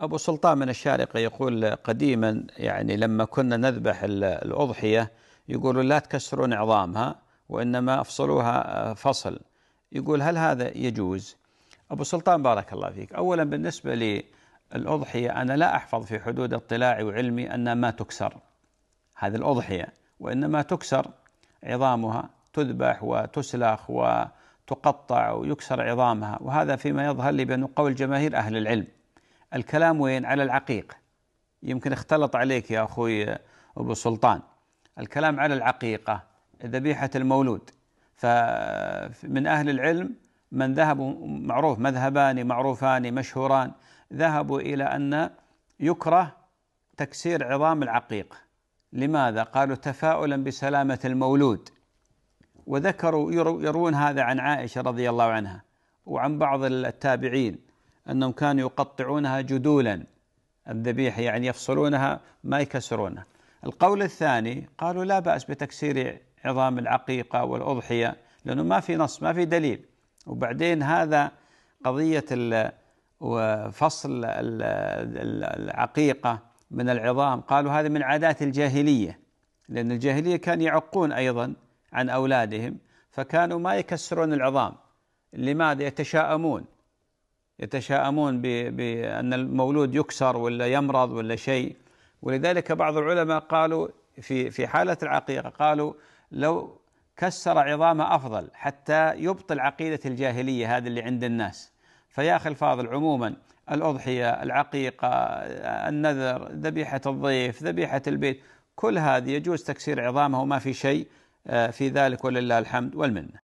أبو سلطان من الشارقة يقول قديما يعني لما كنا نذبح الأضحية يقولوا لا تكسرون عظامها وإنما أفصلوها آه، فصل يقول هل هذا يجوز؟ أبو سلطان بارك الله فيك أولا بالنسبة للأضحية أنا لا أحفظ في حدود اطلاعي وعلمي أنها ما تكسر هذه الأضحية وإنما تكسر عظامها تذبح وتسلخ وتقطع ويكسر عظامها وهذا فيما يظهر لي بأنه قول جماهير أهل العلم الكلام وين على العقيق يمكن اختلط عليك يا أخوي أبو سلطان الكلام على العقيقة ذبيحة المولود فمن أهل العلم من ذهبوا معروف مذهبان معروفان مشهوران ذهبوا إلى أن يكره تكسير عظام العقيق لماذا؟ قالوا تفاؤلا بسلامة المولود وذكروا يروون هذا عن عائشة رضي الله عنها وعن بعض التابعين أنهم كانوا يقطعونها جدولا الذبيحة يعني يفصلونها ما يكسرونها القول الثاني قالوا لا بأس بتكسير عظام العقيقة والأضحية لأنه ما في نص ما في دليل وبعدين هذا قضية فصل العقيقة من العظام قالوا هذا من عادات الجاهلية لأن الجاهلية كانوا يعقون أيضا عن أولادهم فكانوا ما يكسرون العظام لماذا يتشاءمون يتشائمون بأن المولود يكسر ولا يمرض ولا شيء ولذلك بعض العلماء قالوا في في حالة العقيقة قالوا لو كسر عظامه أفضل حتى يبطل عقيدة الجاهلية هذا اللي عند الناس فيا أخي الفاضل عموما الأضحية العقيقة النذر ذبيحة الضيف ذبيحة البيت كل هذه يجوز تكسير عظامه وما في شيء آه، في ذلك ولله الحمد والمنه